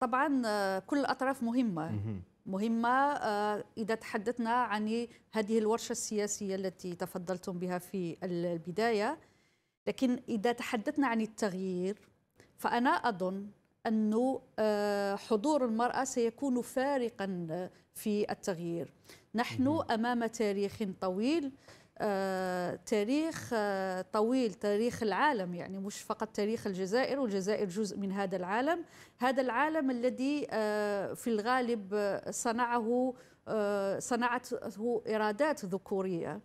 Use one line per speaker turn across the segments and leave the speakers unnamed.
طبعا آه، كل الأطراف مهمة مهمة آه، إذا تحدثنا عن هذه الورشة السياسية التي تفضلتم بها في البداية لكن إذا تحدثنا عن التغيير فأنا أظن أن آه، حضور المرأة سيكون فارقا في التغيير نحن أمام تاريخ طويل آه، تاريخ آه، طويل تاريخ العالم يعني مش فقط تاريخ الجزائر والجزائر جزء من هذا العالم هذا العالم الذي آه، في الغالب صنعه صنعته إرادات ذكورية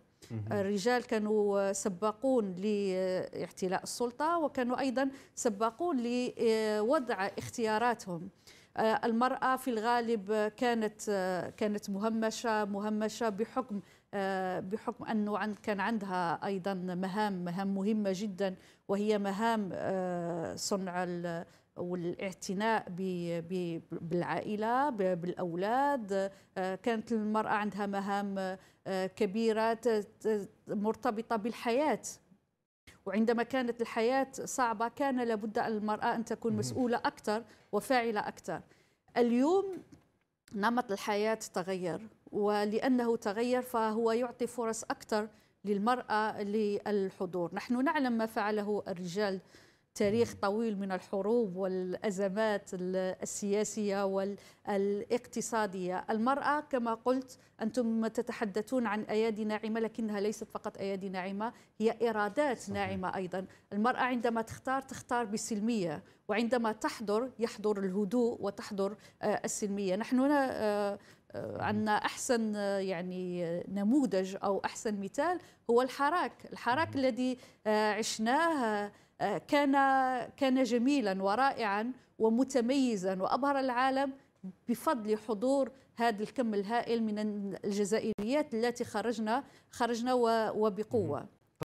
الرجال كانوا سباقون لاحتلاء السلطة وكانوا أيضا سباقون لوضع اختياراتهم المرأة في الغالب كانت كانت مهمشة مهمشة بحكم آه، بحكم أنه كان عندها أيضا مهام مهام مهمة جدا وهي مهام آه، صنع والاعتناء بالعائلة بالأولاد آه، كانت المرأة عندها مهام كبيرة مرتبطة بالحياة وعندما كانت الحياة صعبة كان لابد المرأة أن تكون مسؤولة أكثر وفاعلة أكثر اليوم نمط الحياة تغير ولأنه تغير فهو يعطي فرص أكثر للمرأة للحضور نحن نعلم ما فعله الرجال تاريخ طويل من الحروب والأزمات السياسية والاقتصادية المرأة كما قلت أنتم تتحدثون عن أيادي ناعمة لكنها ليست فقط أيادي ناعمة هي إرادات ناعمة أيضا المرأة عندما تختار تختار بسلمية وعندما تحضر يحضر الهدوء وتحضر آه، السلمية نحن عندنا آه، احسن آه، يعني آه، نموذج او احسن مثال هو الحراك الحراك الذي عشناه كان كان جميلا ورائعا ومتميزا وابهر العالم بفضل حضور هذا الكم الهائل من الجزائريات التي خرجنا خرجنا وبقوه